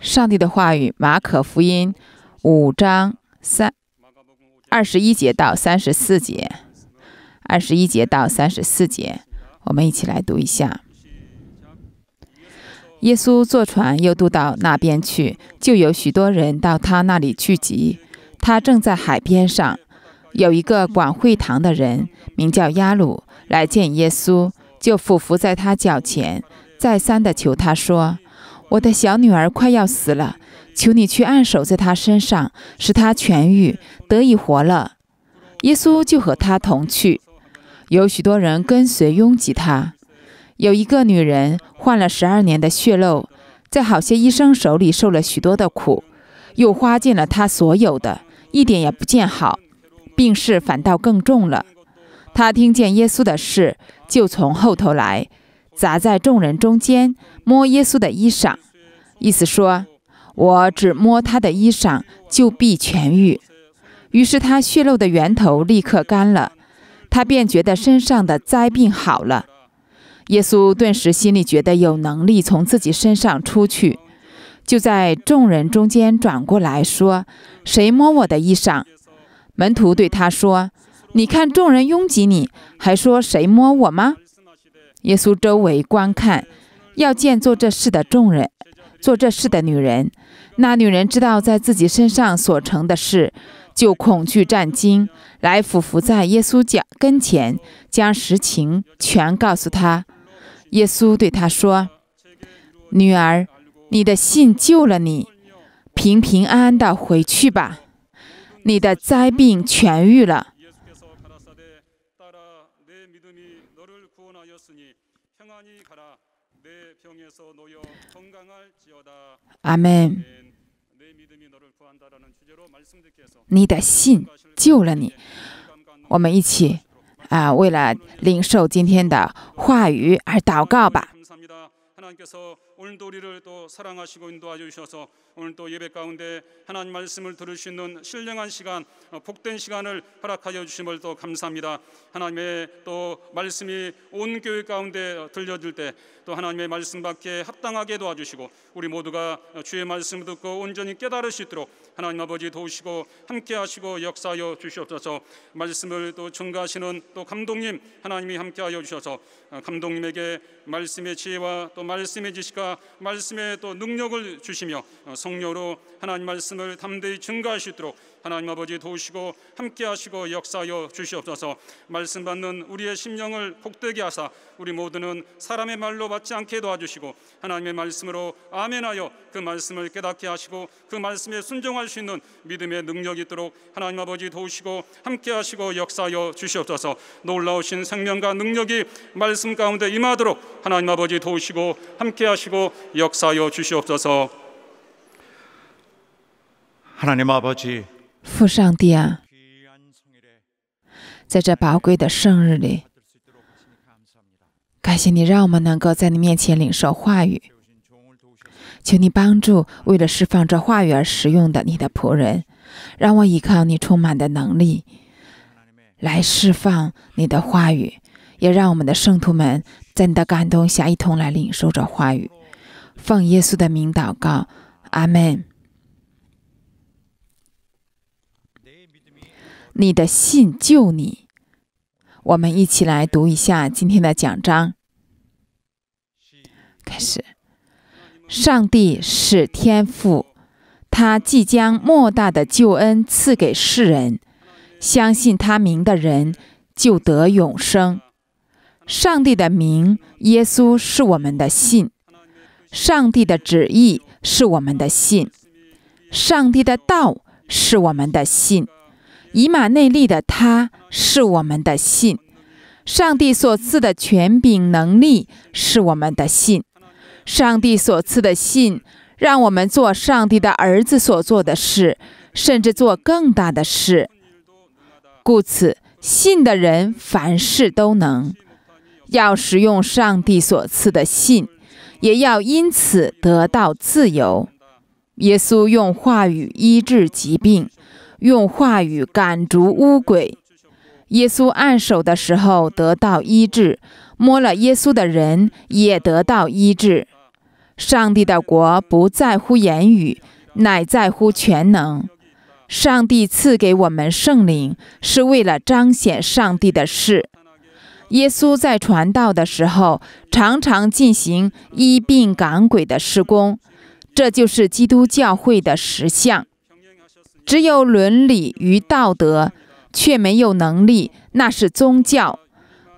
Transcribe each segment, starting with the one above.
上帝的话语，马可福音五章三二十一节到三十四节，二十一节到三十四节，我们一起来读一下。耶稣坐船又渡到那边去，就有许多人到他那里聚集。他正在海边上，有一个管会堂的人名叫亚鲁，来见耶稣，就俯伏在他脚前。再三地求他说：“我的小女儿快要死了，求你去按手在她身上，使她痊愈，得以活了。”耶稣就和他同去，有许多人跟随拥挤他。有一个女人患了十二年的血漏，在好些医生手里受了许多的苦，又花尽了她所有的，一点也不见好，病势反倒更重了。她听见耶稣的事，就从后头来。砸在众人中间，摸耶稣的衣裳，意思说：“我只摸他的衣裳，就必痊愈。”于是他血漏的源头立刻干了，他便觉得身上的灾病好了。耶稣顿时心里觉得有能力从自己身上出去，就在众人中间转过来说：“谁摸我的衣裳？”门徒对他说：“你看众人拥挤，你还说谁摸我吗？”耶稣周围观看，要见做这事的众人，做这事的女人。那女人知道在自己身上所成的事，就恐惧战惊，来俯伏在耶稣脚跟前，将实情全告诉他。耶稣对他说：“女儿，你的信救了你，平平安安地回去吧。你的灾病痊愈了。”阿门！你的信救了你。我们一起啊，为了领受今天的话语而祷告吧。 오늘도 우리를 또 사랑하시고 인도하여 주셔서 오늘 또 예배 가운데 하나님 말씀을 들을 수 있는 신령한 시간, 어, 복된 시간을 허락하여 주심을 또 감사합니다. 하나님의 또 말씀이 온 교회 가운데 들려질 때 또 하나님의 말씀밖에 합당하게 도와주시고 우리 모두가 어, 주의 말씀 듣고 온전히 깨달을 수 있도록 하나님 아버지 도우시고 함께하시고 역사하여 주시옵소서 말씀을 또 증가하시는 또 감독님 하나님이 함께하여 주셔서 어, 감독님에게 말씀의 지혜와 또 말씀의 지식과 역사 말씀에 또 능력을 주시며 어, 성령으로 하나님 말씀을 담대히 증가하시도록 하나님 아버지 도우시고 함께 하시고 역사하여 주시옵소서. 말씀 받는 우리의 심령을 복되게 하사 우리 모두는 사람의 말로 받지 않게 도와주시고 하나님의 말씀으로 아멘하여 그 말씀을 깨닫게 하시고 그 말씀에 순종할 수 있는 믿음의 능력이 있도록 하나님 아버지 도우시고 함께 하시고 역사하여 주시옵소서. 놀라우신 생명과 능력이 말씀 가운데 임하도록 하나님 아버지 도우시고 함께 하시고 역사하여 주시옵소서. 하나님 아버지 父上帝啊，在这宝贵的圣日里，感谢你让我们能够在你面前领受话语。求你帮助为了释放这话语而使用的你的仆人，让我依靠你充满的能力来释放你的话语，也让我们的圣徒们在你的感动下一同来领受这话语。奉耶稣的名祷告，阿门。你的信救你。我们一起来读一下今天的讲章。开始，上帝是天父，他即将莫大的救恩赐给世人。相信他名的人就得永生。上帝的名，耶稣是我们的信；上帝的旨意是我们的信；上帝的道是我们的信。以马内利的他是我们的信，上帝所赐的权柄能力是我们的信，上帝所赐的信，让我们做上帝的儿子所做的事，甚至做更大的事。故此，信的人凡事都能。要使用上帝所赐的信，也要因此得到自由。耶稣用话语医治疾病。用话语赶逐污鬼。耶稣按手的时候得到医治，摸了耶稣的人也得到医治。上帝的国不在乎言语，乃在乎全能。上帝赐给我们圣灵，是为了彰显上帝的事。耶稣在传道的时候，常常进行医病赶鬼的施工，这就是基督教会的实相。只有伦理与道德，却没有能力，那是宗教。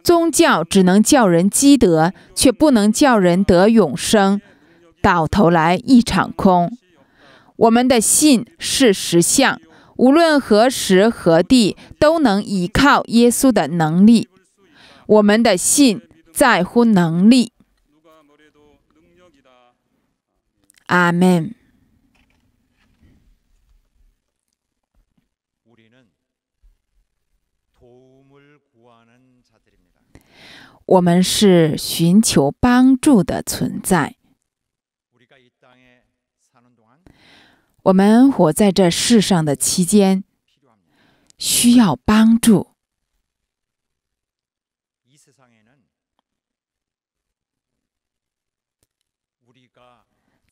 宗教只能叫人积德，却不能叫人得永生，到头来一场空。我们的信是实相，无论何时何地都能依靠耶稣的能力。我们的信在乎能力。阿门。我们是寻求帮助的存在。我们活在这世上的期间，需要帮助。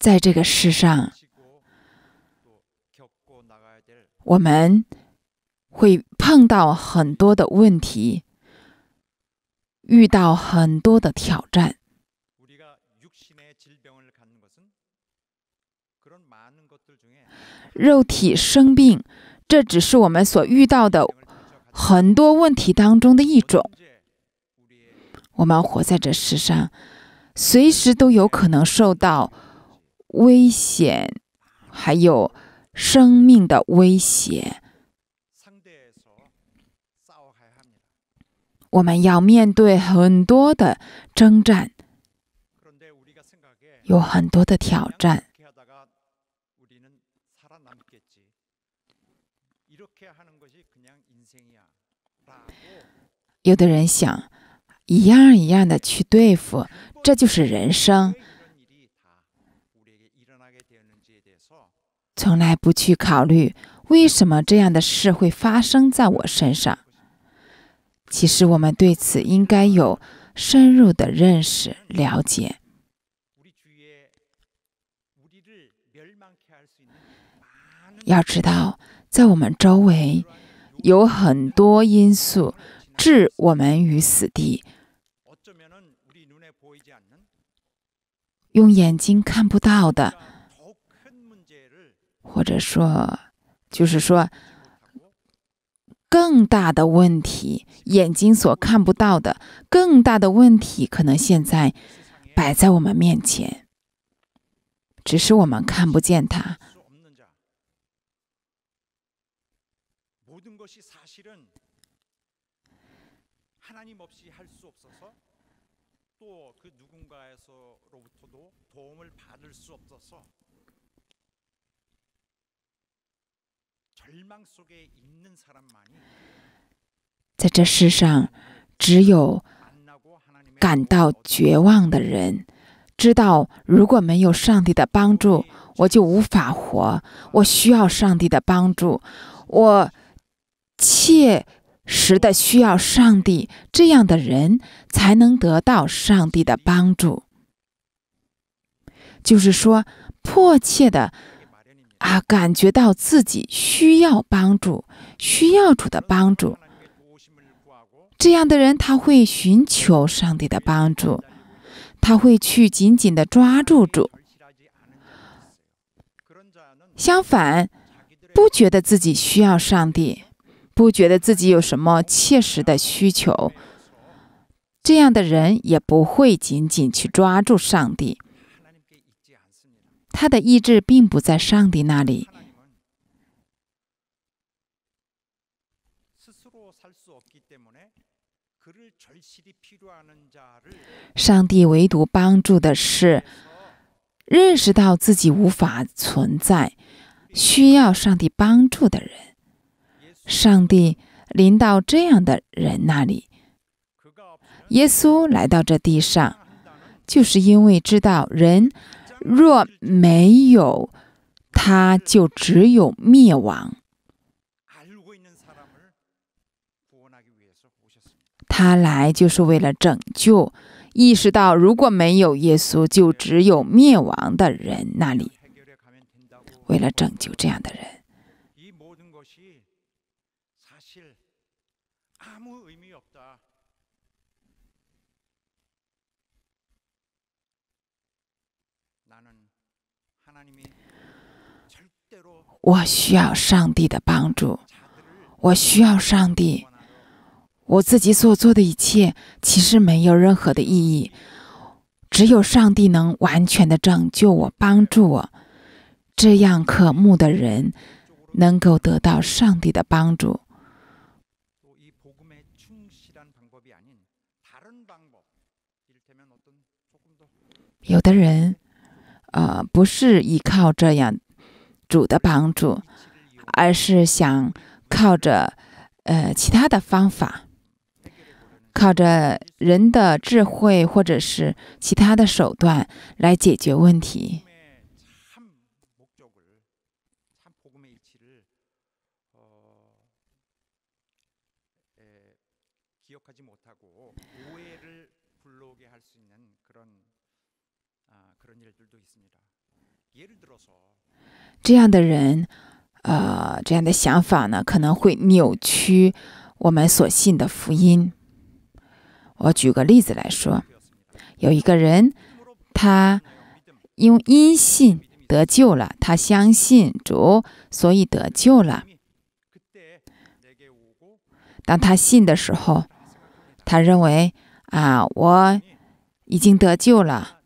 在这个世上，我们会碰到很多的问题。遇到很多的挑战，肉体生病，这只是我们所遇到的很多问题当中的一种。我们活在这世上，随时都有可能受到危险，还有生命的威胁。我们要面对很多的征战，有很多的挑战。有的人想一样一样的去对付，这就是人生。从来不去考虑为什么这样的事会发生在我身上。其实我们对此应该有深入的认识、了解。要知道，在我们周围有很多因素置我们于死地，用眼睛看不到的，或者说，就是说。更大的问题，眼睛所看不到的，更大的问题，可能现在摆在我们面前，只是我们看不见它。在这世上，只有感到绝望的人，知道如果没有上帝的帮助，我就无法活。我需要上帝的帮助，我切实的需要上帝，这样的人才能得到上帝的帮助。就是说，迫切的。啊，感觉到自己需要帮助，需要主的帮助，这样的人他会寻求上帝的帮助，他会去紧紧地抓住主。相反，不觉得自己需要上帝，不觉得自己有什么切实的需求，这样的人也不会紧紧去抓住上帝。他的意志并不在上帝那里。上帝唯独帮助的是认识到自己无法存在、需要上帝帮助的人。上帝临到这样的人那里，耶稣来到这地上，就是因为知道人。若没有他，就只有灭亡。他来就是为了拯救，意识到如果没有耶稣，就只有灭亡的人那里，为了拯救这样的人。我需要上帝的帮助，我需要上帝。我自己所做的一切其实没有任何的意义，只有上帝能完全的拯救我、帮助我。这样渴慕的人能够得到上帝的帮助。有的人。呃，不是依靠这样主的帮助，而是想靠着呃其他的方法，靠着人的智慧或者是其他的手段来解决问题。这样的人，呃，这样的想法呢，可能会扭曲我们所信的福音。我举个例子来说，有一个人，他用因信得救了，他相信主，所以得救了。当他信的时候，他认为啊，我已经得救了。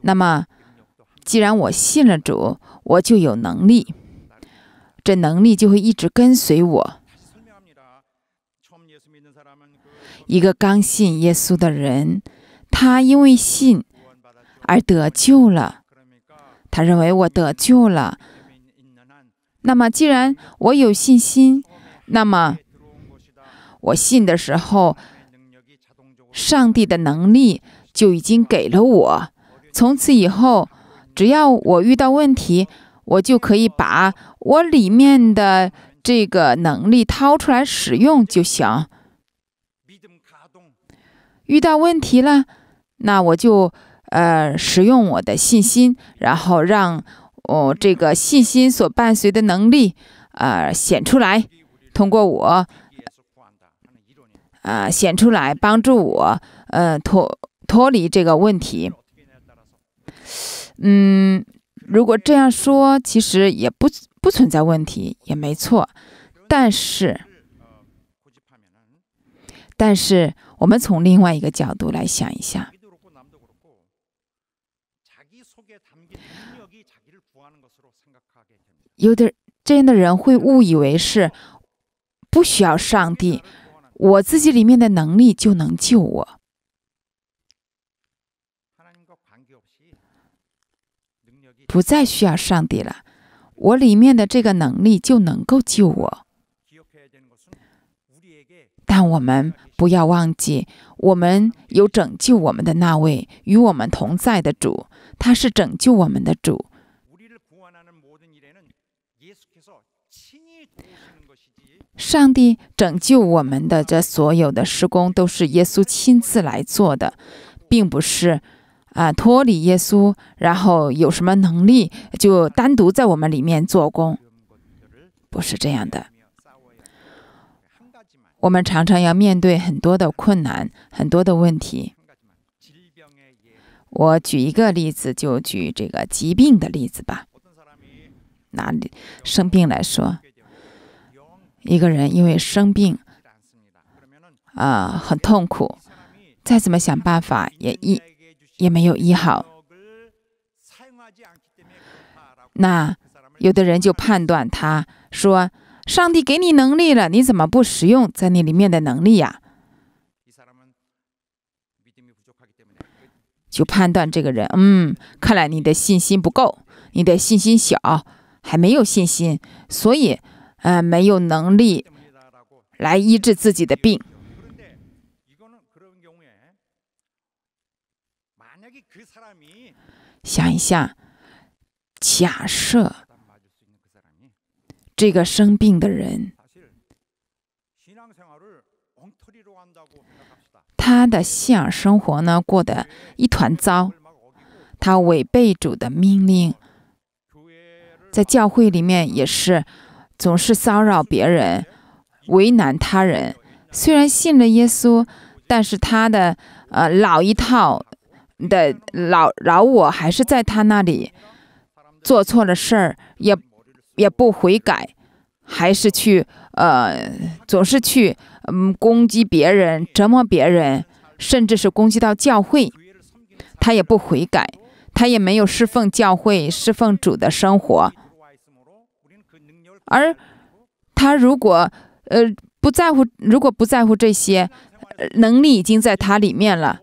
那么。既然我信了主，我就有能力，这能力就会一直跟随我。一个刚信耶稣的人，他因为信而得救了，他认为我得救了。那么，既然我有信心，那么我信的时候，上帝的能力就已经给了我，从此以后。只要我遇到问题，我就可以把我里面的这个能力掏出来使用就行。遇到问题了，那我就呃使用我的信心，然后让我这个信心所伴随的能力啊显出来，通过我啊显出来帮助我呃脱脱离这个问题。嗯，如果这样说，其实也不不存在问题，也没错。但是，但是我们从另外一个角度来想一下，有点这样的人会误以为是不需要上帝，我自己里面的能力就能救我。不再需要上帝了，我里面的这个能力就能够救我。但我们不要忘记，我们有拯救我们的那位与我们同在的主，他是拯救我们的主。上帝拯救我们的这所有的施工都是耶稣亲自来做的，并不是。啊，脱离耶稣，然后有什么能力就单独在我们里面做工，不是这样的。我们常常要面对很多的困难，很多的问题。我举一个例子，就举这个疾病的例子吧。拿生病来说，一个人因为生病，啊，很痛苦，再怎么想办法也一。也没有医好，那有的人就判断他，说：“上帝给你能力了，你怎么不使用在那里面的能力呀？”就判断这个人，嗯，看来你的信心不够，你的信心小，还没有信心，所以，呃，没有能力来医治自己的病。想一下，假设这个生病的人，他的信仰生活呢过得一团糟，他违背主的命令，在教会里面也是总是骚扰别人，为难他人。虽然信了耶稣，但是他的呃老一套。的老老我还是在他那里做错了事儿，也也不悔改，还是去呃总是去嗯攻击别人、折磨别人，甚至是攻击到教会，他也不悔改，他也没有侍奉教会、侍奉主的生活。而他如果呃不在乎，如果不在乎这些，能力已经在他里面了。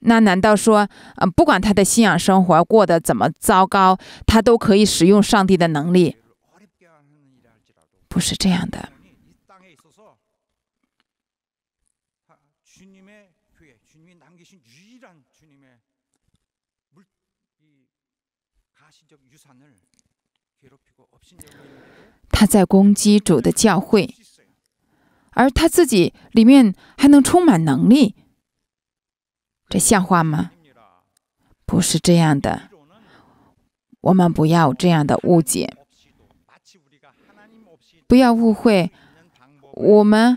那难道说，嗯，不管他的信仰生活过得怎么糟糕，他都可以使用上帝的能力？不是这样的。他在攻击主的教会，而他自己里面还能充满能力。这像话吗？不是这样的，我们不要这样的误解，不要误会。我们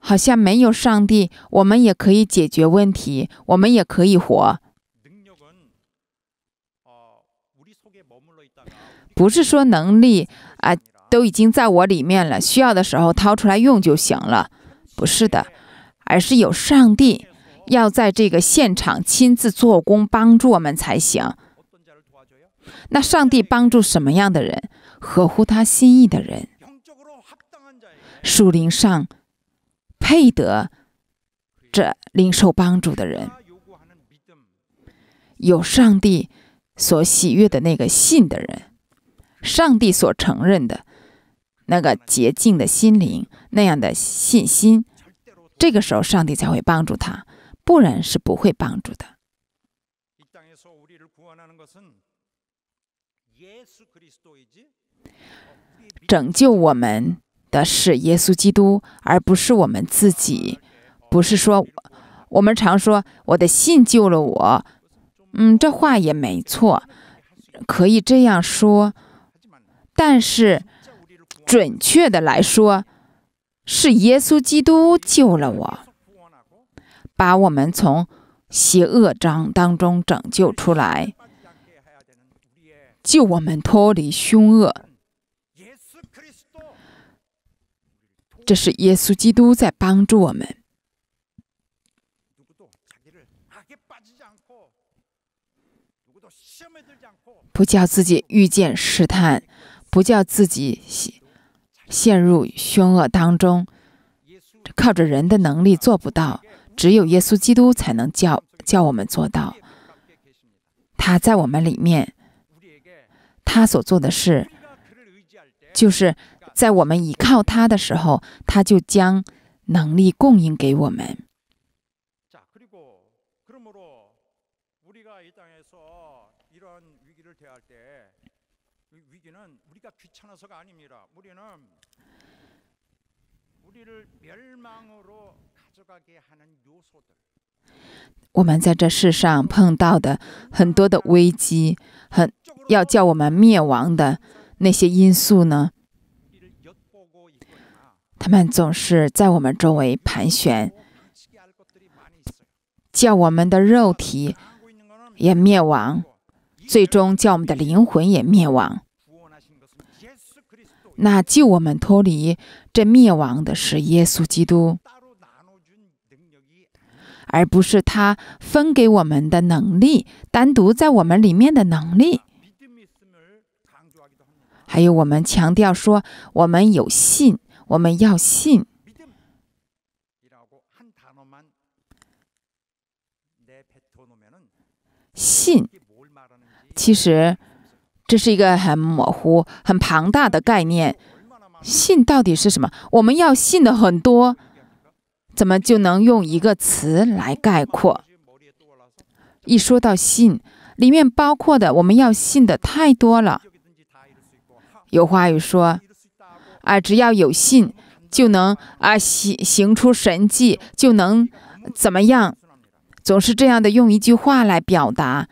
好像没有上帝，我们也可以解决问题，我们也可以活。不是说能力啊都已经在我里面了，需要的时候掏出来用就行了，不是的，而是有上帝。要在这个现场亲自做工，帮助我们才行。那上帝帮助什么样的人？合乎他心意的人。树林上配得这灵受帮助的人，有上帝所喜悦的那个信的人，上帝所承认的那个洁净的心灵那样的信心，这个时候上帝才会帮助他。不然是不会帮助的。拯救我们的是耶稣基督，而不是我们自己。不是说我们常说我的信救了我，嗯，这话也没错，可以这样说。但是准确的来说，是耶稣基督救了我。把我们从邪恶章当中拯救出来，救我们脱离凶恶。这是耶稣基督在帮助我们，不叫自己遇见试探，不叫自己陷陷入凶恶当中。靠着人的能力做不到。只有耶稣基督才能叫叫我们做到。他在我们里面，他所做的事，就是在我们依靠他的时候，他就将能力供应给我们。我们在这世上碰到的很多的危机，很要叫我们灭亡的那些因素呢？他们总是在我们周围盘旋，叫我们的肉体也灭亡，最终叫我们的灵魂也灭亡。那救我们脱离？这灭亡的是耶稣基督，而不是他分给我们的能力，单独在我们里面的能力。还有我们强调说，我们有信，我们要信。信，其实这是一个很模糊、很庞大的概念。信到底是什么？我们要信的很多，怎么就能用一个词来概括？一说到信，里面包括的我们要信的太多了。有话语说：“啊，只要有信，就能啊行行出神迹，就能怎么样？”总是这样的用一句话来表达，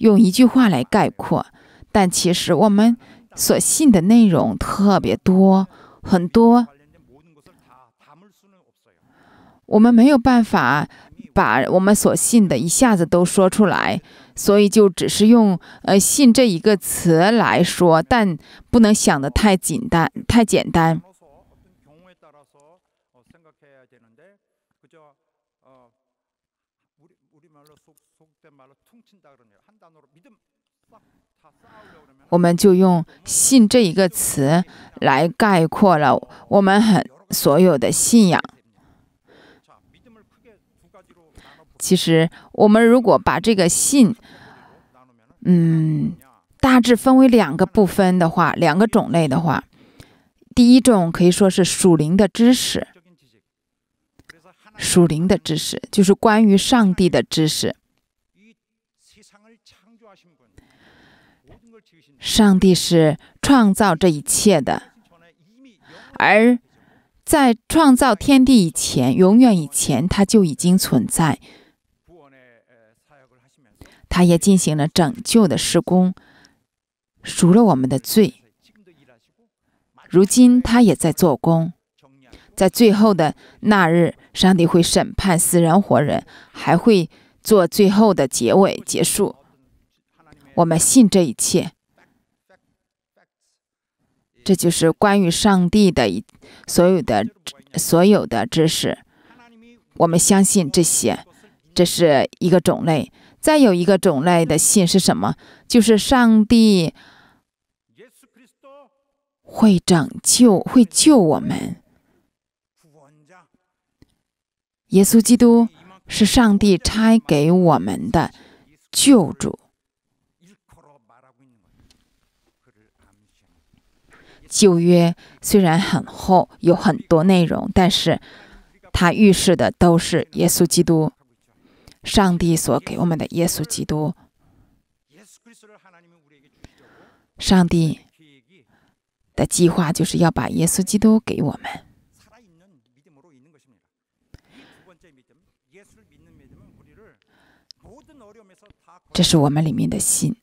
用一句话来概括。但其实我们。所信的内容特别多，很多，我们没有办法把我们所信的一下子都说出来，所以就只是用“呃信”这一个词来说，但不能想得太简单、太简单。我们就用“信”这一个词来概括了我们很所有的信仰。其实，我们如果把这个“信”，嗯，大致分为两个部分的话，两个种类的话，第一种可以说是属灵的知识，属灵的知识就是关于上帝的知识。上帝是创造这一切的，而在创造天地以前，永远以前，他就已经存在。他也进行了拯救的施工，赎了我们的罪。如今他也在做工，在最后的那日，上帝会审判死人活人，还会做最后的结尾结束。我们信这一切。这就是关于上帝的一所有的所有的知识，我们相信这些。这是一个种类，再有一个种类的信是什么？就是上帝会拯救，会救我们。耶稣基督是上帝差给我们的救主。旧约虽然很厚，有很多内容，但是它预示的都是耶稣基督，上帝所给我们的耶稣基督，上帝的计划就是要把耶稣基督给我们。这是我们里面的信，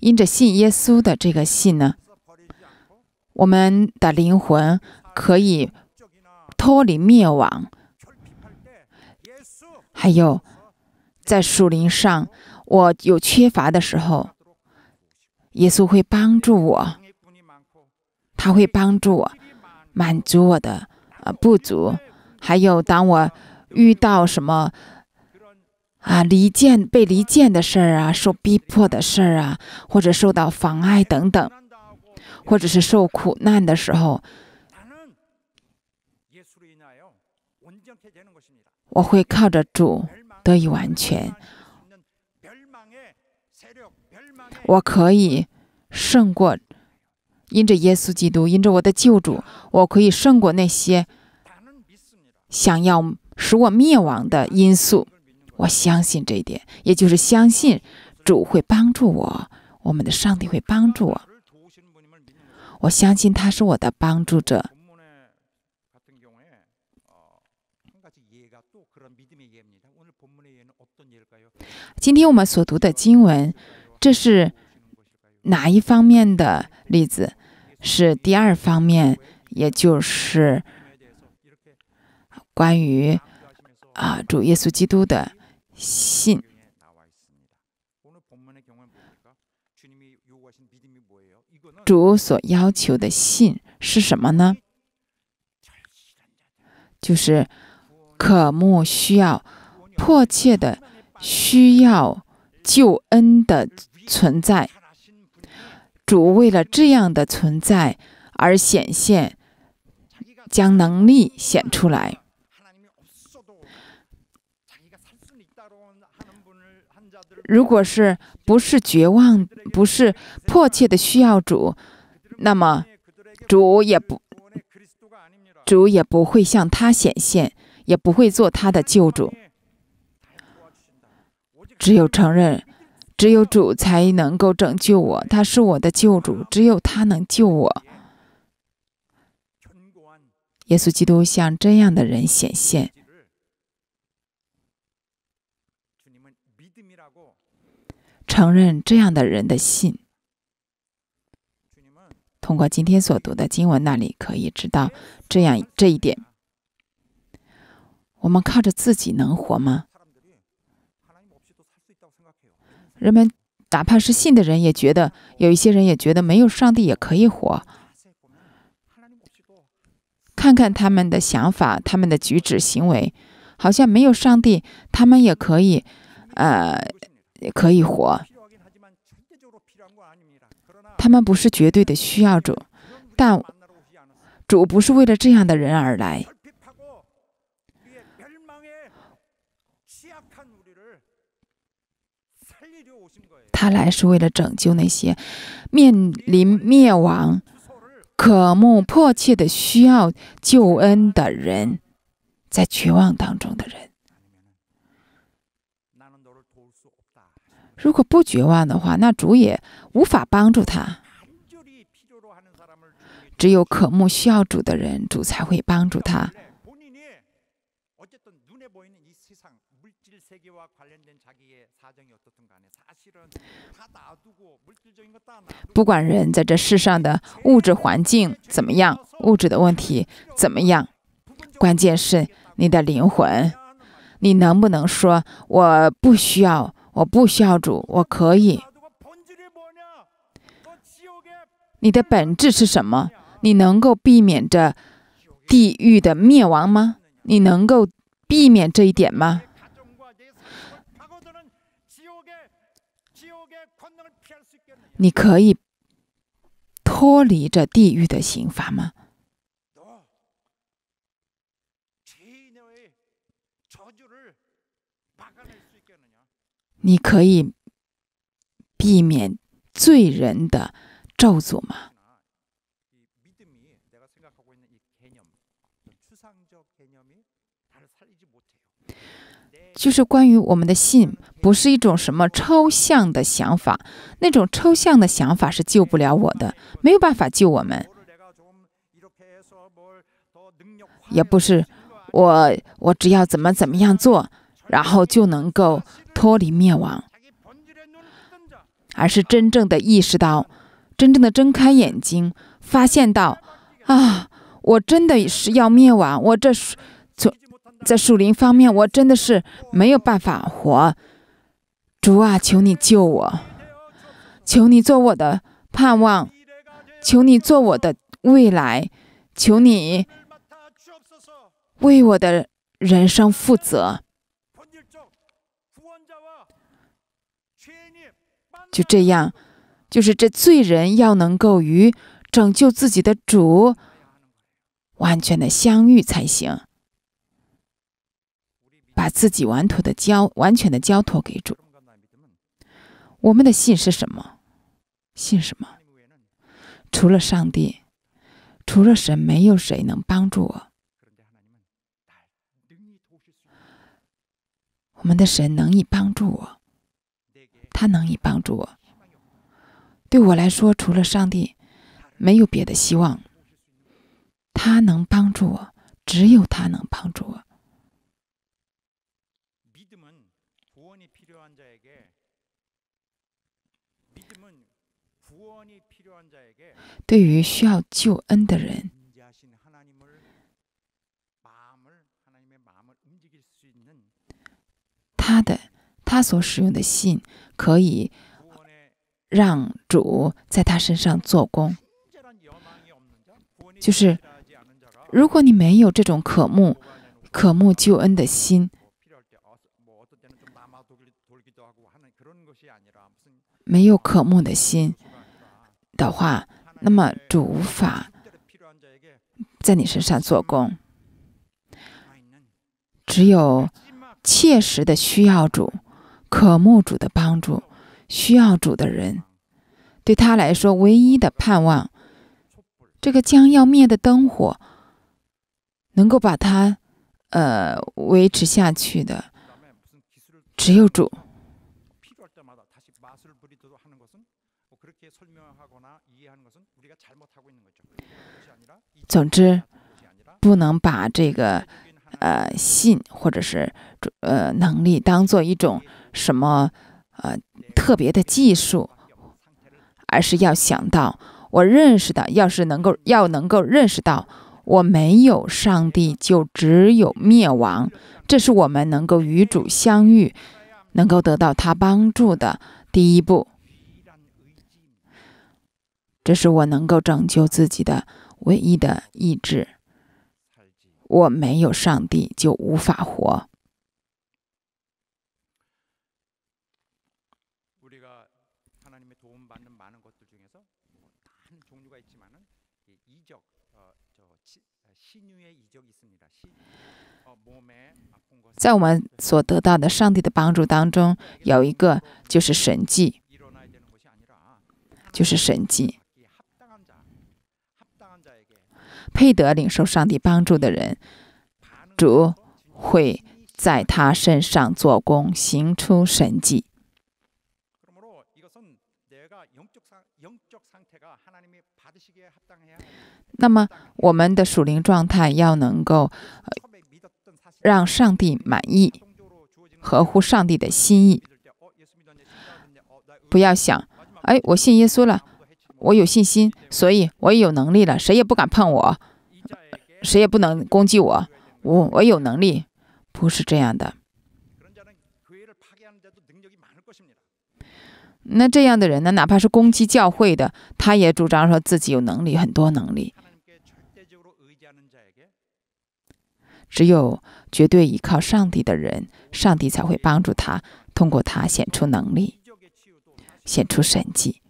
因着信耶稣的这个信呢。我们的灵魂可以脱离灭亡。还有，在树林上，我有缺乏的时候，耶稣会帮助我，他会帮助我，满足我的啊不足。还有，当我遇到什么啊离间、被离间的事儿啊，受逼迫的事儿啊，或者受到妨碍等等。或者是受苦难的时候，我会靠着主得以完全。我可以胜过，因着耶稣基督，因着我的救主，我可以胜过那些想要使我灭亡的因素。我相信这一点，也就是相信主会帮助我，我们的上帝会帮助我。我相信他是我的帮助者。今天我们所读的经文，这是哪一方面的例子？是第二方面，也就是关于啊主耶稣基督的信。主所要求的信是什么呢？就是渴慕需要、迫切的需要救恩的存在。主为了这样的存在而显现，将能力显出来。如果是。不是绝望，不是迫切的需要主，那么主也不，主也不会向他显现，也不会做他的救主。只有承认，只有主才能够拯救我，他是我的救主，只有他能救我。耶稣基督向这样的人显现。承认这样的人的信，通过今天所读的经文，那里可以知道这样这一点。我们靠着自己能活吗？人们哪怕是信的人，也觉得有一些人也觉得没有上帝也可以活。看看他们的想法、他们的举止行为，好像没有上帝他们也可以，呃。也可以活。他们不是绝对的需要主，但主不是为了这样的人而来。他来是为了拯救那些面临灭亡、渴慕、迫切的需要救恩的人，在绝望当中的人。如果不绝望的话，那主也无法帮助他。只有渴慕需要主的人，主才会帮助他。不管人在这世上的物质环境怎么样，物质的问题怎么样，关键是你的灵魂，你能不能说我不需要？我不需要主，我可以。你的本质是什么？你能够避免这地狱的灭亡吗？你能够避免这一点吗？你可以脱离这地狱的刑罚吗？你可以避免罪人的咒诅吗？就是关于我们的信，不是一种什么抽象的想法。那种抽象的想法是救不了我的，没有办法救我们。也不是我，我只要怎么怎么样做，然后就能够。脱离灭亡，而是真正的意识到，真正的睁开眼睛，发现到啊，我真的是要灭亡。我这树，在在树林方面，我真的是没有办法活。主啊，求你救我，求你做我的盼望，求你做我的未来，求你为我的人生负责。就这样，就是这罪人要能够与拯救自己的主完全的相遇才行，把自己完妥的交，完全的交托给主。我们的信是什么？信什么？除了上帝，除了神，没有谁能帮助我。我们的神能以帮助我。他能以帮助我，对我来说，除了上帝，没有别的希望。他能帮助我，只有他能帮助我。对于需要救恩的人，他的。他所使用的信可以让主在他身上做工。就是，如果你没有这种渴慕、渴慕救恩的心，没有渴慕的心的话，那么主无法在你身上做工。只有切实的需要主。渴慕主的帮助，需要主的人，对他来说唯一的盼望，这个将要灭的灯火，能够把它呃维持下去的，只有主。总之，不能把这个呃信或者是呃能力当做一种。什么？呃，特别的技术，而是要想到我认识的，要是能够要能够认识到，我没有上帝就只有灭亡。这是我们能够与主相遇，能够得到他帮助的第一步。这是我能够拯救自己的唯一的意志。我没有上帝就无法活。在我们所得到的上帝的帮助当中，有一个就是神迹，就是神迹。配得领受上帝帮助的人，主会在他身上做工，行出神迹。那么，我们的属灵状态要能够。让上帝满意，合乎上帝的心意。不要想，哎，我信耶稣了，我有信心，所以我也有能力了，谁也不敢碰我，谁也不能攻击我，我我有能力，不是这样的。那这样的人呢？哪怕是攻击教会的，他也主张说自己有能力，很多能力。只有。绝对依靠上帝的人，上帝才会帮助他，通过他显出能力，显出神迹。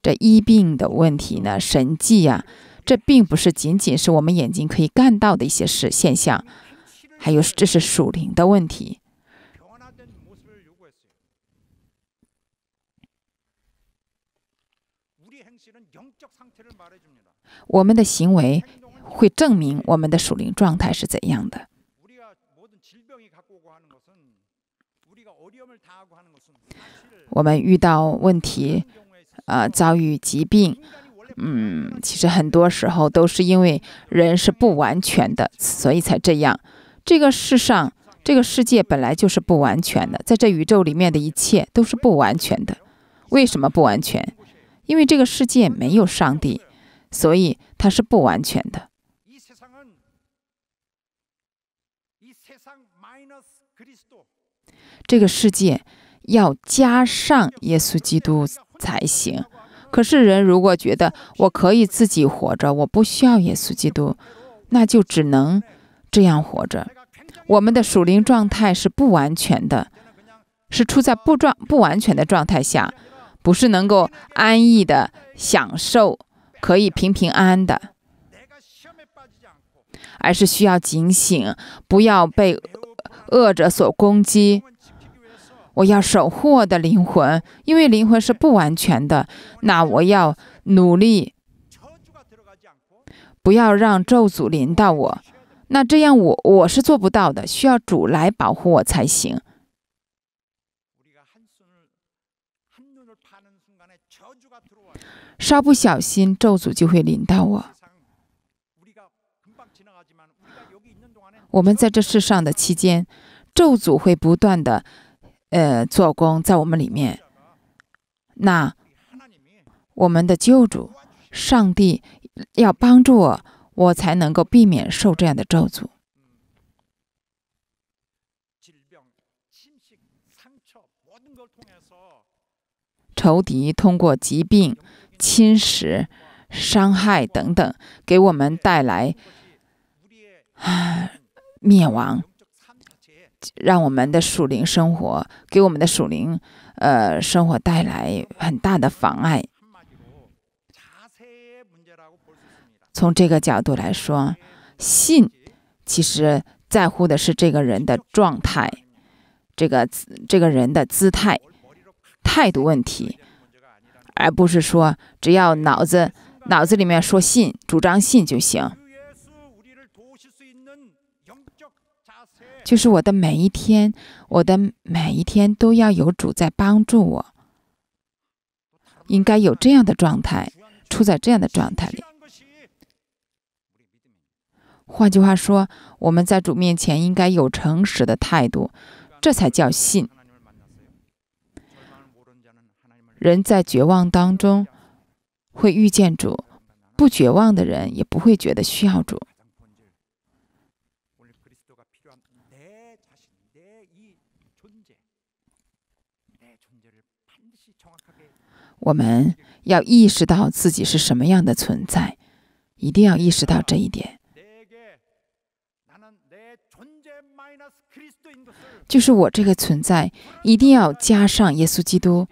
这医病的问题呢，神迹呀，这并不是仅仅是我们眼睛可以看到的一些事现象，还有这是属灵的问题。我们的行为会证明我们的属灵状态是怎样的。我们遇到问题，啊，遭遇疾病，嗯，其实很多时候都是因为人是不完全的，所以才这样。这个世上，这个世界本来就是不完全的，在这宇宙里面的一切都是不完全的。为什么不完全？因为这个世界没有上帝。所以它是不完全的。这个世界要加上耶稣基督才行。可是人如果觉得我可以自己活着，我不需要耶稣基督，那就只能这样活着。我们的属灵状态是不完全的，是处在不状不完全的状态下，不是能够安逸的享受。可以平平安安的，而是需要警醒，不要被恶者所攻击。我要守护我的灵魂，因为灵魂是不完全的。那我要努力，不要让咒诅临到我。那这样我我是做不到的，需要主来保护我才行。稍不小心，咒诅就会临到我。我们在这世上的期间，咒诅会不断的，呃，作工在我们里面。那我们的救主上帝要帮助我，我才能够避免受这样的咒诅。仇敌通过疾病。侵蚀、伤害等等，给我们带来啊灭亡，让我们的属灵生活给我们的属灵呃生活带来很大的妨碍。从这个角度来说，信其实在乎的是这个人的状态、这个这个人的姿态、态度问题。而不是说只要脑子脑子里面说信、主张信就行，就是我的每一天，我的每一天都要有主在帮助我，应该有这样的状态，处在这样的状态里。换句话说，我们在主面前应该有诚实的态度，这才叫信。人在绝望当中会遇见主，不绝望的人也不会觉得需要主。我们要意识到自己是什么样的存在，一定要意识到这一点。就是我这个存在，一定要加上耶稣基督。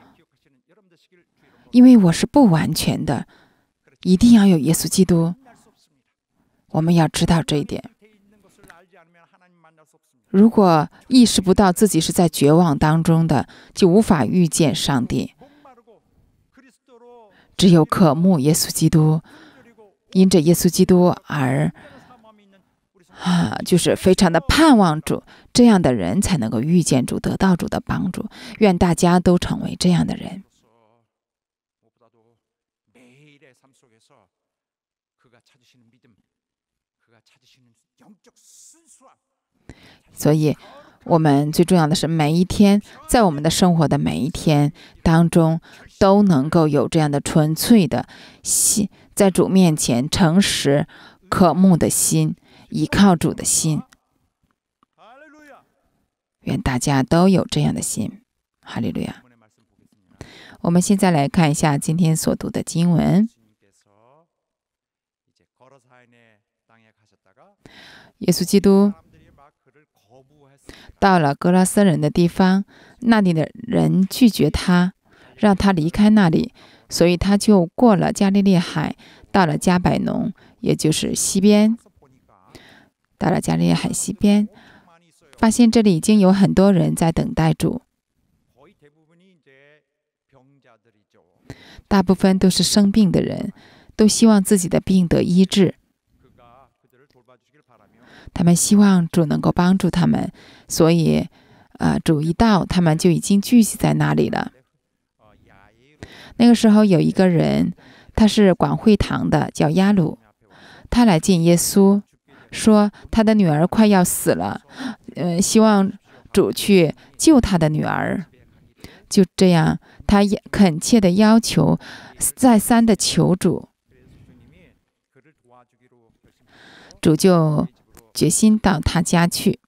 因为我是不完全的，一定要有耶稣基督。我们要知道这一点。如果意识不到自己是在绝望当中的，就无法遇见上帝。只有渴慕耶稣基督，因着耶稣基督而啊，就是非常的盼望主。这样的人才能够遇见主、得到主的帮助。愿大家都成为这样的人。所以，我们最重要的是，每一天，在我们的生活的每一天当中，都能够有这样的纯粹的心，在主面前诚实、渴慕的心，依靠主的心。哈利路亚！愿大家都有这样的心。哈利路亚！我们现在来看一下今天所读的经文。耶稣基督。到了格拉森人的地方，那里的人拒绝他，让他离开那里，所以他就过了加利利海，到了加百农，也就是西边，到了加利利海西边，发现这里已经有很多人在等待主，大部分都是生病的人，都希望自己的病得医治。他们希望主能够帮助他们，所以，呃，主一到，他们就已经聚集在那里了。那个时候有一个人，他是管会堂的，叫亚鲁，他来见耶稣，说他的女儿快要死了，嗯，希望主去救他的女儿。就这样，他恳切地要求，再三的求主，主就。决心到他家去。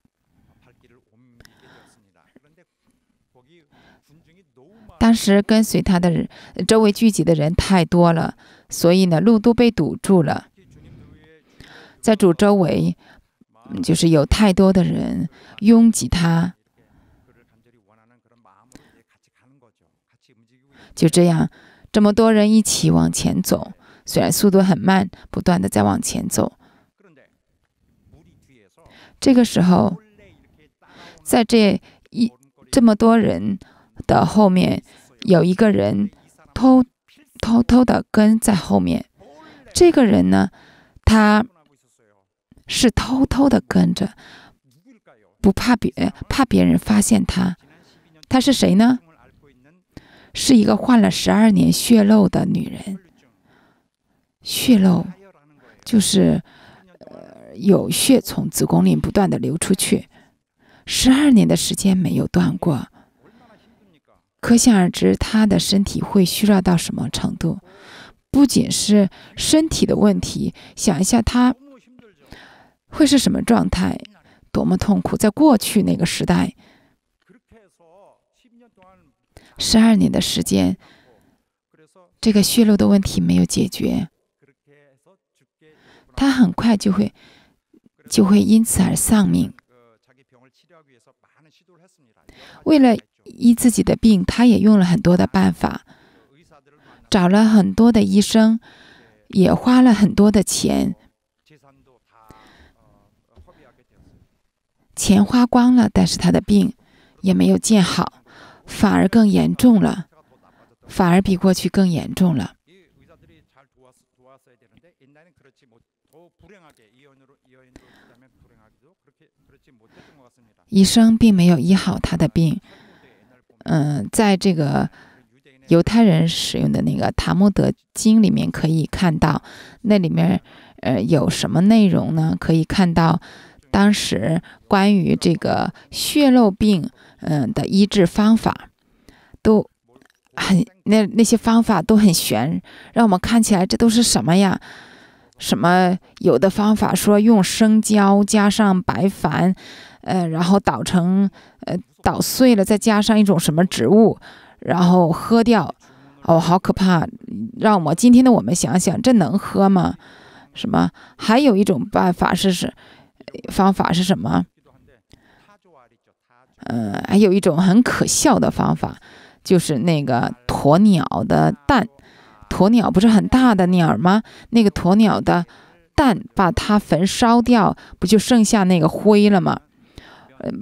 当时跟随他的周围聚集的人太多了，所以呢，路都被堵住了。在主周围，就是有太多的人拥挤他。就这样，这么多人一起往前走，虽然速度很慢，不断的在往前走。这个时候，在这一这么多人的后面，有一个人偷偷偷的跟在后面。这个人呢，他是偷偷的跟着，不怕别怕别人发现他。他是谁呢？是一个患了十二年血漏的女人。血漏就是。有血从子宫里不断的流出去，十二年的时间没有断过，可想而知他的身体会虚弱到什么程度。不仅是身体的问题，想一下他会是什么状态，多么痛苦！在过去那个时代，十二年的时间，这个血漏的问题没有解决，他很快就会。就会因此而丧命。为了医自己的病，他也用了很多的办法，找了很多的医生，也花了很多的钱。钱花光了，但是他的病也没有见好，反而更严重了，反而比过去更严重了。医生并没有医好他的病，嗯，在这个犹太人使用的那个塔木德经里面可以看到，那里面呃有什么内容呢？可以看到，当时关于这个血肉病，嗯的医治方法，都很那那些方法都很玄，让我们看起来这都是什么呀？什么有的方法说用生姜加上白矾。呃，然后捣成，呃，捣碎了，再加上一种什么植物，然后喝掉。哦，好可怕！让我今天的我们想想，这能喝吗？什么？还有一种办法是是方法是什么？嗯，还有一种很可笑的方法，就是那个鸵鸟的蛋。鸵鸟不是很大的鸟吗？那个鸵鸟的蛋，把它焚烧掉，不就剩下那个灰了吗？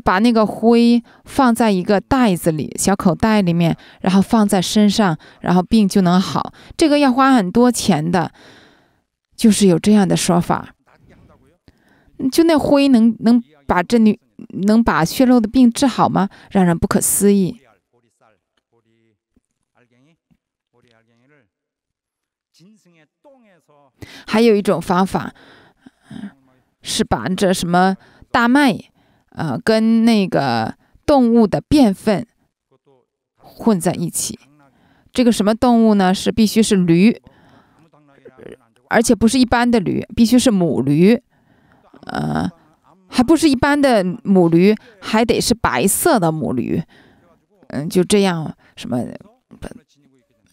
把那个灰放在一个袋子里，小口袋里面，然后放在身上，然后病就能好。这个要花很多钱的，就是有这样的说法。就那灰能能把这女能把血肉的病治好吗？让人不可思议。还有一种方法是把这什么大麦。呃，跟那个动物的便粪混在一起，这个什么动物呢？是必须是驴，而且不是一般的驴，必须是母驴，呃，还不是一般的母驴，还得是白色的母驴，嗯，就这样什么，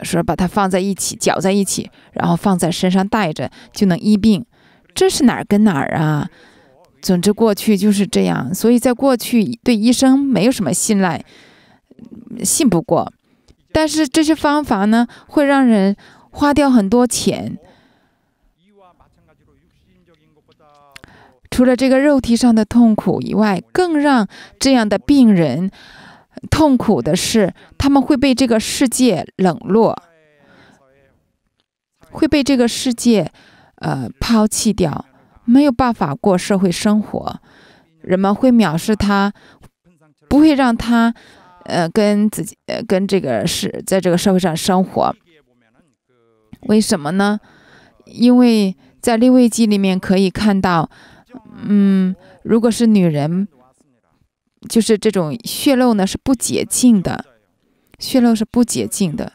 说把它放在一起，搅在一起，然后放在身上带着就能医病，这是哪儿跟哪儿啊？总之，过去就是这样，所以在过去对医生没有什么信赖，信不过。但是这些方法呢，会让人花掉很多钱。除了这个肉体上的痛苦以外，更让这样的病人痛苦的是，他们会被这个世界冷落，会被这个世界，呃，抛弃掉。没有办法过社会生活，人们会藐视他，不会让他，呃，跟自己，呃，跟这个是在这个社会上生活。为什么呢？因为在六位记里面可以看到，嗯，如果是女人，就是这种血肉呢是不洁净的，血肉是不洁净的。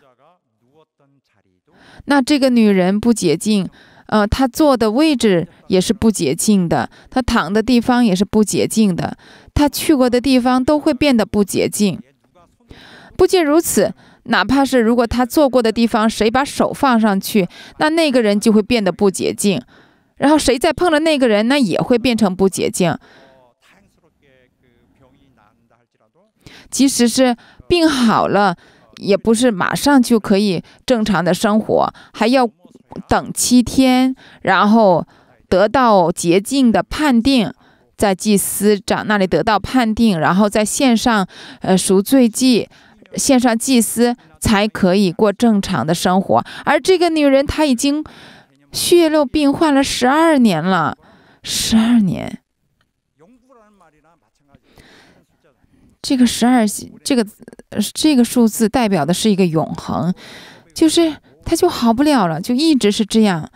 那这个女人不洁净。呃，他坐的位置也是不洁净的，他躺的地方也是不洁净的，他去过的地方都会变得不洁净。不仅如此，哪怕是如果他坐过的地方，谁把手放上去，那那个人就会变得不洁净。然后谁再碰了那个人，那也会变成不洁净。即使是病好了，也不是马上就可以正常的生活，还要。等七天，然后得到洁净的判定，在祭司长那里得到判定，然后在献上呃赎罪祭，献上祭司，才可以过正常的生活。而这个女人，她已经血肉病患了十二年了，十二年。这个十二，这个这个数字代表的是一个永恒，就是。他就好不了了，就一直是这样。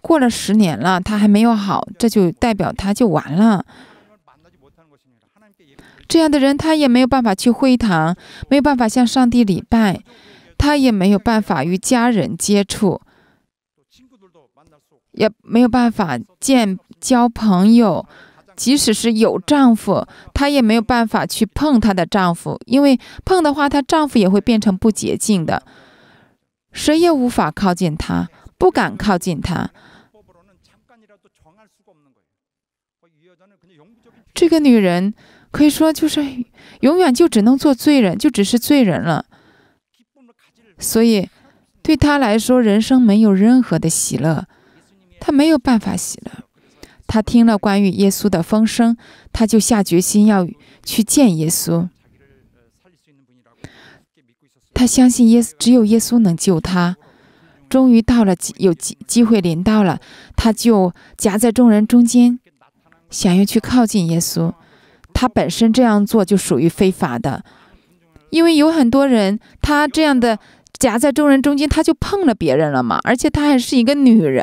过了十年了，他还没有好，这就代表他就完了。这样的人，他也没有办法去会堂，没有办法向上帝礼拜，他也没有办法与家人接触，也没有办法见交朋友。即使是有丈夫，她也没有办法去碰她的丈夫，因为碰的话，她丈夫也会变成不洁净的。谁也无法靠近他，不敢靠近他。这个女人可以说就是永远就只能做罪人，就只是罪人了。所以，对她来说，人生没有任何的喜乐，她没有办法喜乐。她听了关于耶稣的风声，她就下决心要去见耶稣。他相信耶稣，只有耶稣能救他。终于到了，有机机会临到了，他就夹在众人中间，想要去靠近耶稣。他本身这样做就属于非法的，因为有很多人，他这样的夹在众人中间，他就碰了别人了嘛。而且他还是一个女人，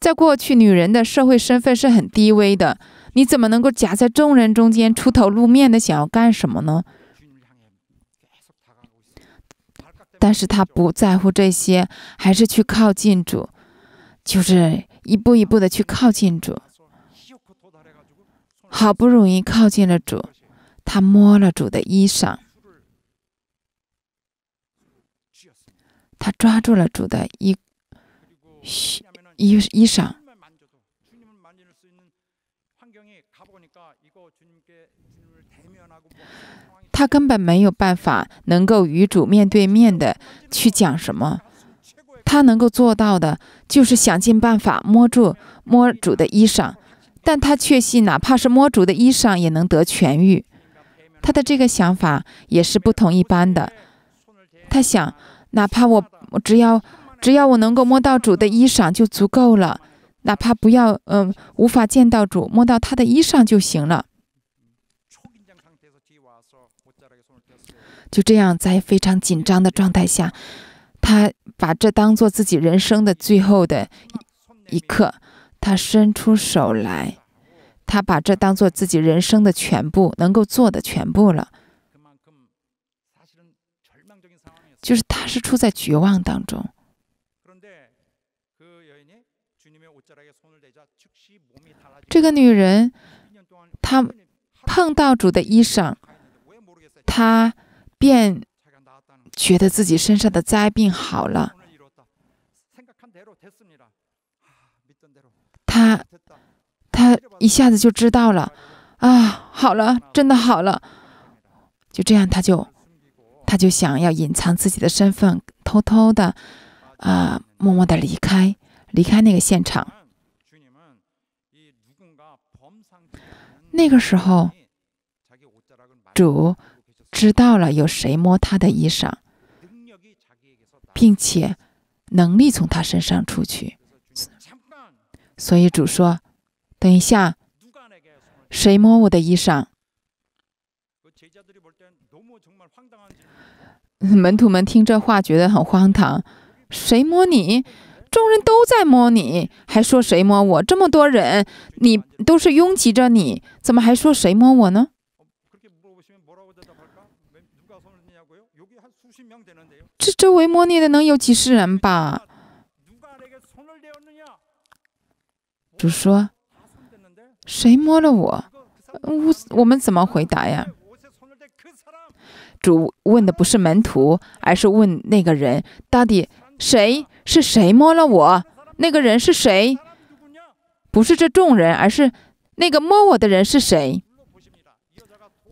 在过去，女人的社会身份是很低微的。你怎么能够夹在众人中间出头露面的，想要干什么呢？但是他不在乎这些，还是去靠近主，就是一步一步的去靠近主。好不容易靠近了主，他摸了主的衣裳，他抓住了主的衣，衣衣裳。他根本没有办法能够与主面对面的去讲什么，他能够做到的就是想尽办法摸住摸主的衣裳，但他确信哪怕是摸主的衣裳也能得痊愈。他的这个想法也是不同一般的。他想，哪怕我只要只要我能够摸到主的衣裳就足够了，哪怕不要嗯无法见到主摸到他的衣裳就行了。就这样，在非常紧张的状态下，他把这当做自己人生的最后的一刻。他伸出手来，他把这当做自己人生的全部能够做的全部了。就是他，是处在绝望当中。这个女人，她碰到主的衣裳，她。便觉得自己身上的灾病好了，他他一下子就知道了啊，好了，真的好了。就这样，他就他就想要隐藏自己的身份，偷偷的啊，默默的离开，离开那个现场。那个时候，主。知道了，有谁摸他的衣裳，并且能力从他身上出去，所以主说：“等一下，谁摸我的衣裳？”门徒们听这话觉得很荒唐：“谁摸你？众人都在摸你，还说谁摸我？这么多人，你都是拥挤着，你怎么还说谁摸我呢？”这周围摸你的能有几十人吧？主说：“谁摸了我？”我我们怎么回答呀？主问的不是门徒，而是问那个人到底谁是谁摸了我？那个人是谁？不是这众人，而是那个摸我的人是谁？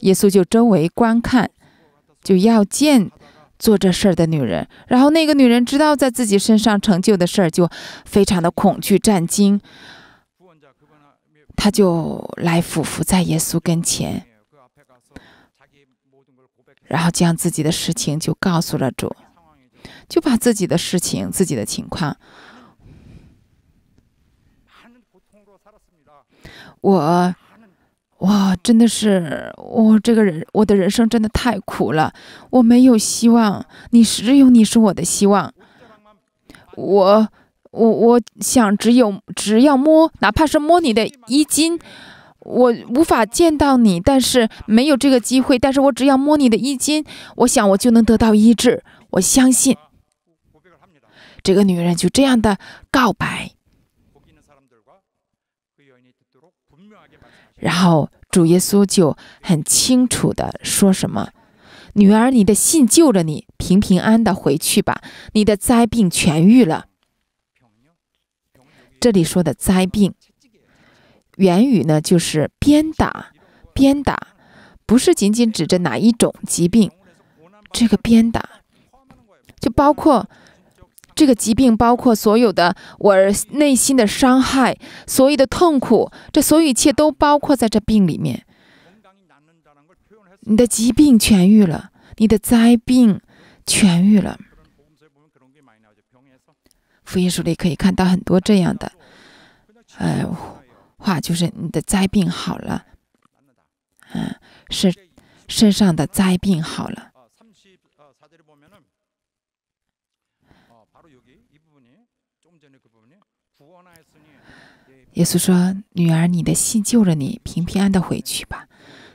耶稣就周围观看，就要见。做这事儿的女人，然后那个女人知道在自己身上成就的事儿，就非常的恐惧战惊，她就来俯伏在耶稣跟前，然后将自己的事情就告诉了主，就把自己的事情、自己的情况，我。哇，真的是我这个人，我的人生真的太苦了，我没有希望，你只有你是我的希望。我我我想，只有只要摸，哪怕是摸你的衣襟，我无法见到你，但是没有这个机会，但是我只要摸你的衣襟，我想我就能得到医治，我相信。这个女人就这样的告白，然后。主耶稣就很清楚的说什么：“女儿，你的信救了你，平平安安的回去吧。你的灾病痊愈了。”这里说的灾病，原语呢就是鞭打，鞭打，不是仅仅指着哪一种疾病，这个鞭打就包括。这个疾病包括所有的我内心的伤害，所有的痛苦，这所有一切都包括在这病里面。你的疾病痊愈了，你的灾病痊愈了。福音书里可以看到很多这样的，呃，话就是你的灾病好了，嗯，是身上的灾病好了。耶稣说：“女儿，你的信救了你，平平安安回去吧。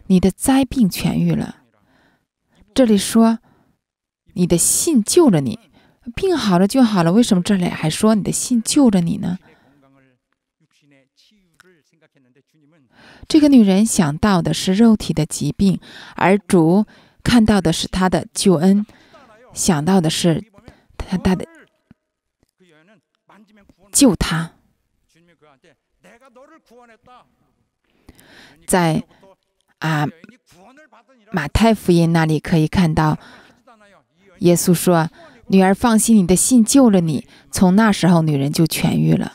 你的灾病痊愈了。”这里说：“你的信救了你，病好了就好了。”为什么这里还说“你的信救了你”呢？这个女人想到的是肉体的疾病，而主看到的是他的救恩，想到的是他他的救他。在啊，马太福音那里可以看到，耶稣说：“女儿，放心，你的信救了你。”从那时候，女人就痊愈了。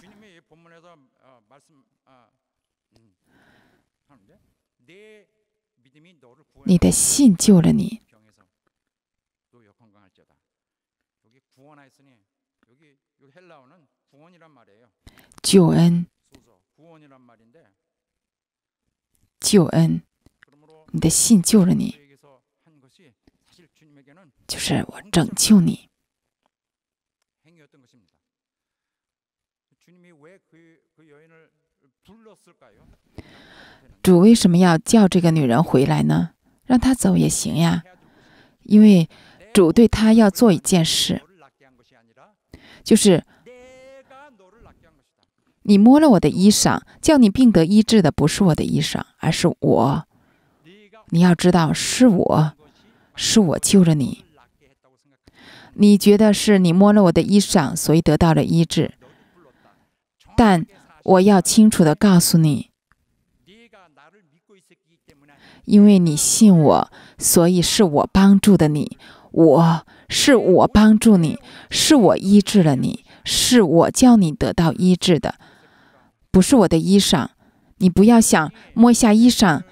你的信救了你，救恩。救恩，你的信救了你，就是我拯救你。主为什么要叫这个女人回来呢？让她走也行呀，因为主对她要做一件事，就是。你摸了我的衣裳，叫你病得医治的不是我的衣裳，而是我。你要知道，是我，是我救了你。你觉得是你摸了我的衣裳，所以得到了医治。但我要清楚地告诉你，因为你信我，所以是我帮助的你。我是我帮助你，是我医治了你，是我叫你得到医治的。不是我的衣裳，你不要想摸一下衣裳，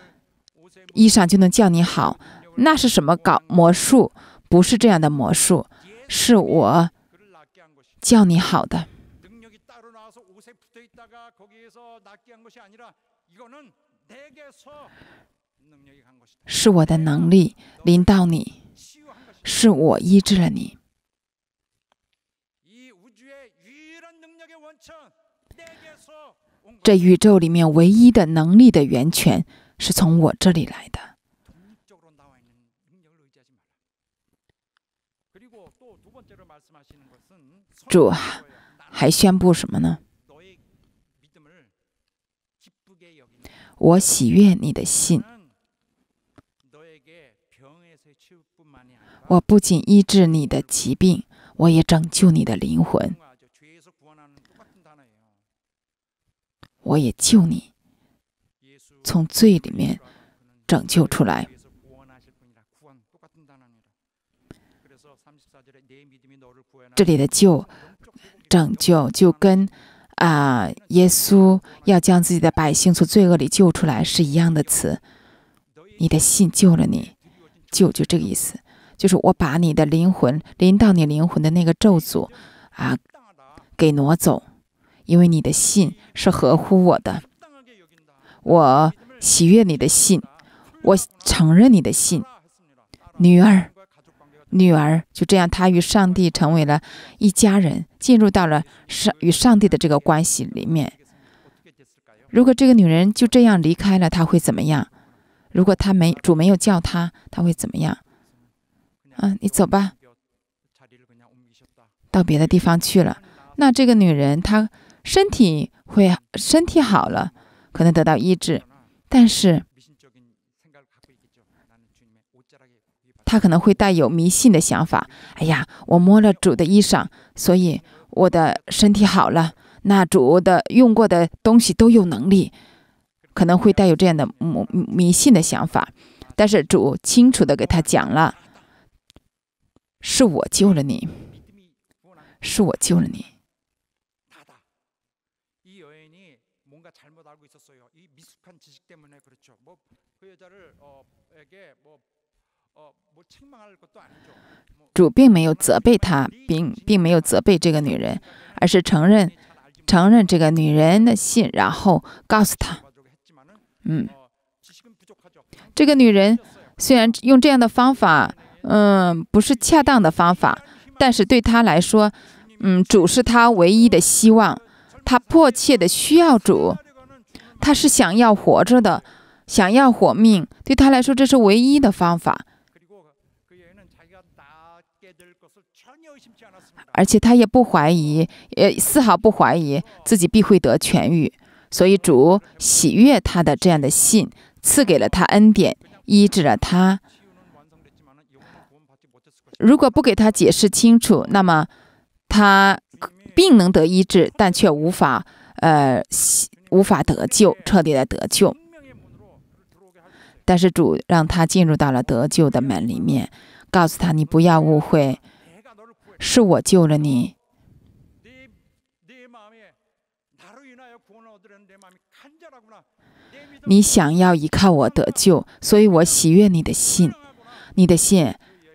衣裳就能叫你好。那是什么搞魔术？不是这样的魔术，是我叫你好的，是我的能力临到你，是我医治了你。这宇宙里面唯一的能力的源泉是从我这里来的。主啊，还宣布什么呢？我喜悦你的信，我不仅医治你的疾病，我也拯救你的灵魂。我也救你，从罪里面拯救出来。这里的“救”拯救，就跟啊，耶稣要将自己的百姓从罪恶里救出来是一样的词。你的信救了你，救就这个意思，就是我把你的灵魂，临到你灵魂的那个咒诅啊，给挪走。因为你的信是合乎我的，我喜悦你的信，我承认你的信。女儿，女儿，就这样，她与上帝成为了一家人，进入到了上与上帝的这个关系里面。如果这个女人就这样离开了，她会怎么样？如果她没主没有叫她，她会怎么样？啊，你走吧，到别的地方去了。那这个女人她。身体会身体好了，可能得到医治，但是他可能会带有迷信的想法。哎呀，我摸了主的衣裳，所以我的身体好了。那主的用过的东西都有能力，可能会带有这样的迷迷信的想法。但是主清楚的给他讲了，是我救了你，是我救了你。主并没有责备他，并并没有责备这个女人，而是承认承认这个女人的信，然后告诉他，嗯，这个女人虽然用这样的方法，嗯，不是恰当的方法，但是对她来说，嗯，主是她唯一的希望，她迫切的需要主，她是想要活着的，想要活命，对她来说，这是唯一的方法。而且他也不怀疑，呃，丝毫不怀疑自己必会得痊愈，所以主喜悦他的这样的信，赐给了他恩典，医治了他。如果不给他解释清楚，那么他病能得医治，但却无法，呃，无法得救，彻底的得救。但是主让他进入到了得救的门里面，告诉他：你不要误会。是我救了你。你想要依靠我得救，所以我喜悦你的信。你的信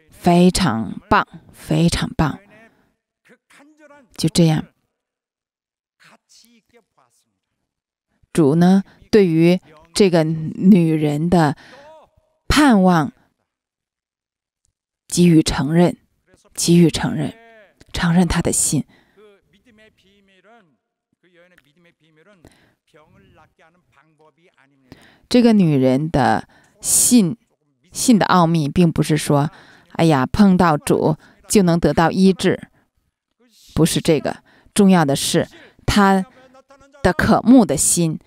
非常棒，非常棒。就这样。主呢，对于这个女人的盼望，给予承认，给予承认。承认他的信。这个女人的信，信的奥秘，并不是说，哎呀，碰到主就能得到医治，不是这个。重要的是，她的渴慕的心，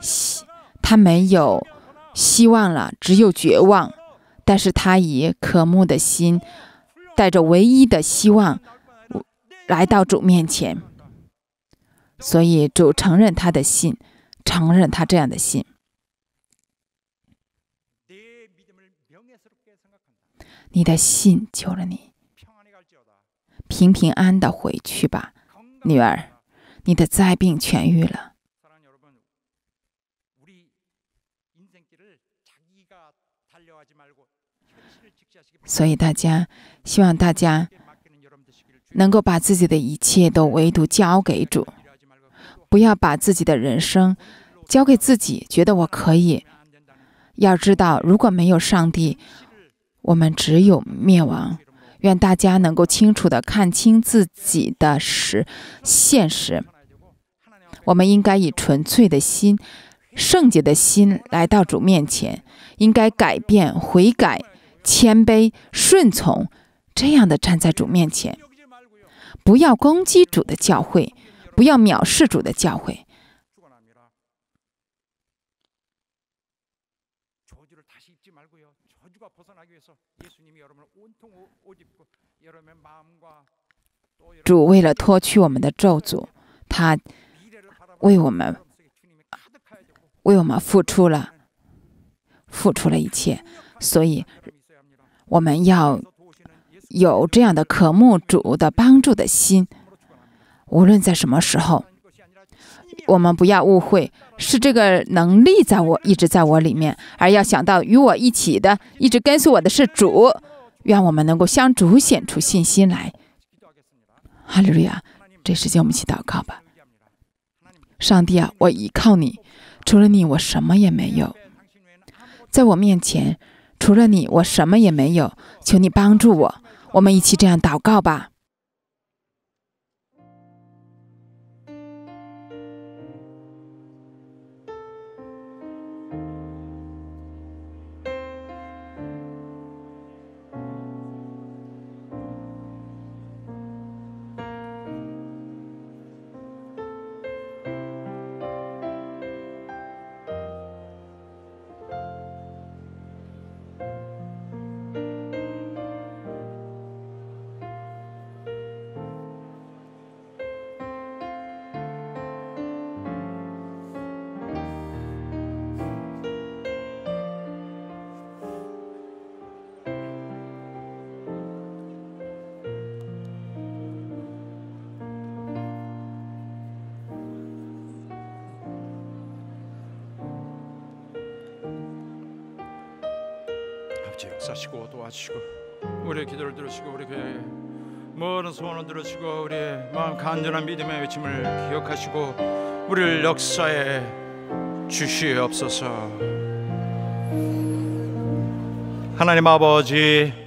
希，她没有希望了，只有绝望。但是她以渴慕的心，带着唯一的希望。来到主面前，所以主承认他的信，承认他这样的信。你的信救了你，平平安安的回去吧，女儿。你的灾病痊愈了，所以大家，希望大家。能够把自己的一切都唯独交给主，不要把自己的人生交给自己，觉得我可以。要知道，如果没有上帝，我们只有灭亡。愿大家能够清楚的看清自己的实现实。我们应该以纯粹的心、圣洁的心来到主面前，应该改变、悔改、谦卑、顺从，这样的站在主面前。不要攻击主的教会，不要藐视主的教会。主为了脱去我们的咒诅，他为我们、为我们付出了、付出了一切，所以我们要。有这样的渴慕主的帮助的心，无论在什么时候，我们不要误会是这个能力在我一直在我里面，而要想到与我一起的、一直跟随我的是主。愿我们能够向主显出信心来。哈利瑞亚，这时间我们一起祷告吧。上帝啊，我依靠你，除了你我什么也没有，在我面前除了你我什么也没有。求你帮助我。我们一起这样祷告吧。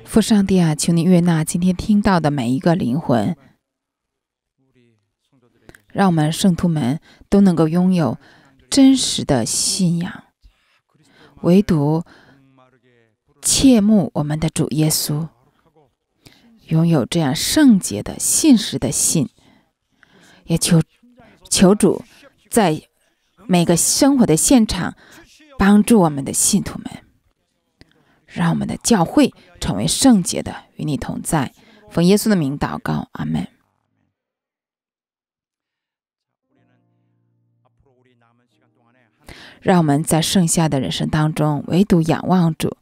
父上帝啊，求你悦纳今天听到的每一个灵魂，让我们圣徒们都能够拥有真实的信仰。唯独。切慕我们的主耶稣拥有这样圣洁的、信实的信，也求求主在每个生活的现场帮助我们的信徒们，让我们的教会成为圣洁的。与你同在，奉耶稣的名祷告，阿门。让我们在剩下的人生当中，唯独仰望主。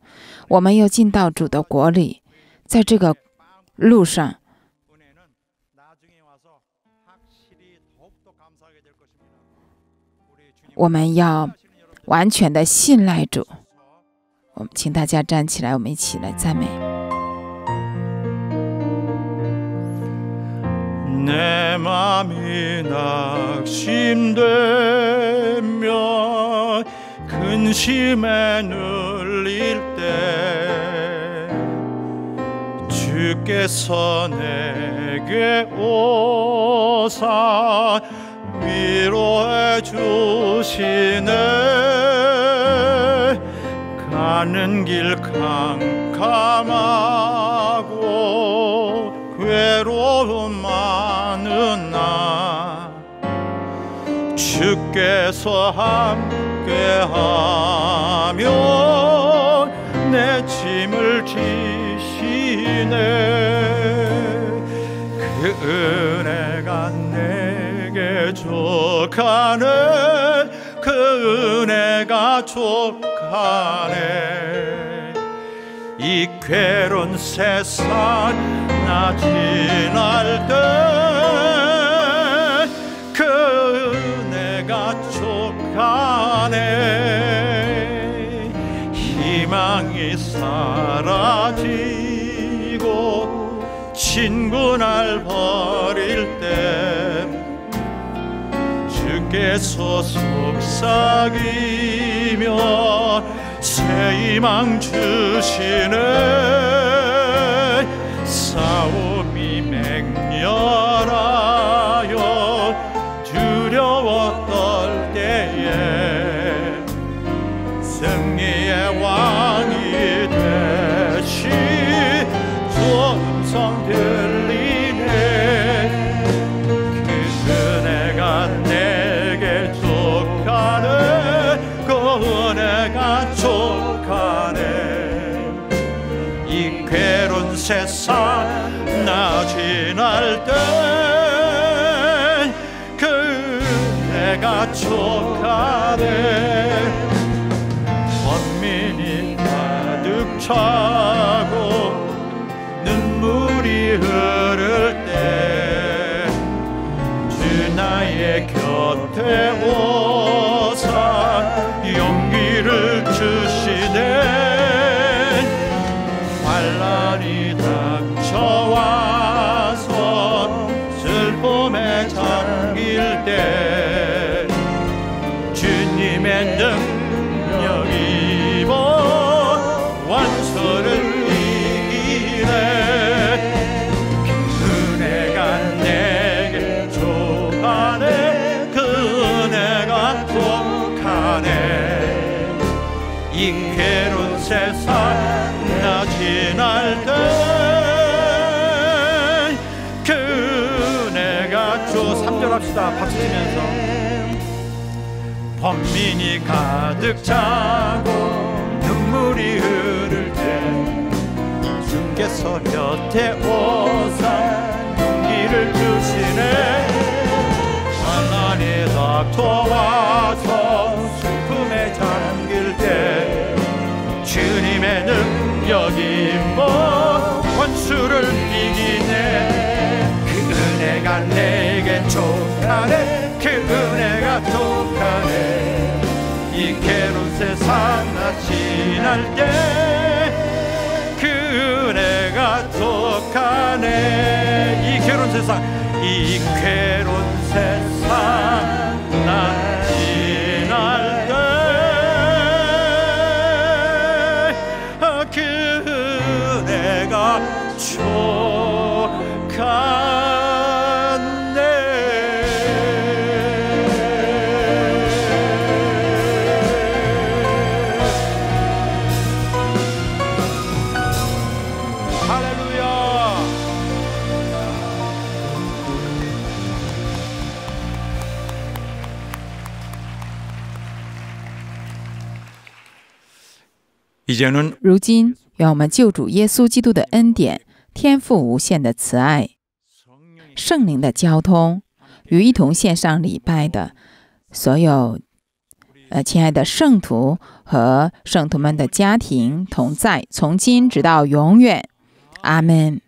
我们要进到主的国里，在这个路上，我们要完全的信赖主。我们请大家站起来，我们一起来赞美。 근심에 눌릴 때 주께서 내게 오사 위로해 주시네 가는 길 캄캄하고 괴로움 많은 나 주께서 함께 하며 내 짐을 지시네 그 은혜가 내게 족하네 그 은혜가 족하네 이 괴로운 세상 나 지날 때 사라지고 친구 날 버릴 때 주께서 속삭이며 새 희망 주시네 싸움이 맹렬한 세상 나 지날 때 그대가 촉하네 원민이 가득 차고 눈물이 흐를 때 주 나의 곁에 오 범민이 가득 차고 눈물이 흐를 때 주께서 곁에 오사 용기를 주시네 환난에 닥쳐와서 슬픔에 잠길 때 주님의 능력이 뭐 원수를 이기네 그 은혜가 내겐 족하네 그 은혜가 족 안에 이 괴로운 세상 나 지날 때그 은혜가 족하네 이 괴로운 세상 이 괴로운 세상 나 지날 때그 아, 은혜가 족하네 如今，让我们救主耶稣基督的恩典、天赋无限的慈爱、圣灵的交通，与一同献上礼拜的所有，呃，亲爱的圣徒和圣徒们的家庭同在，从今直到永远。阿门。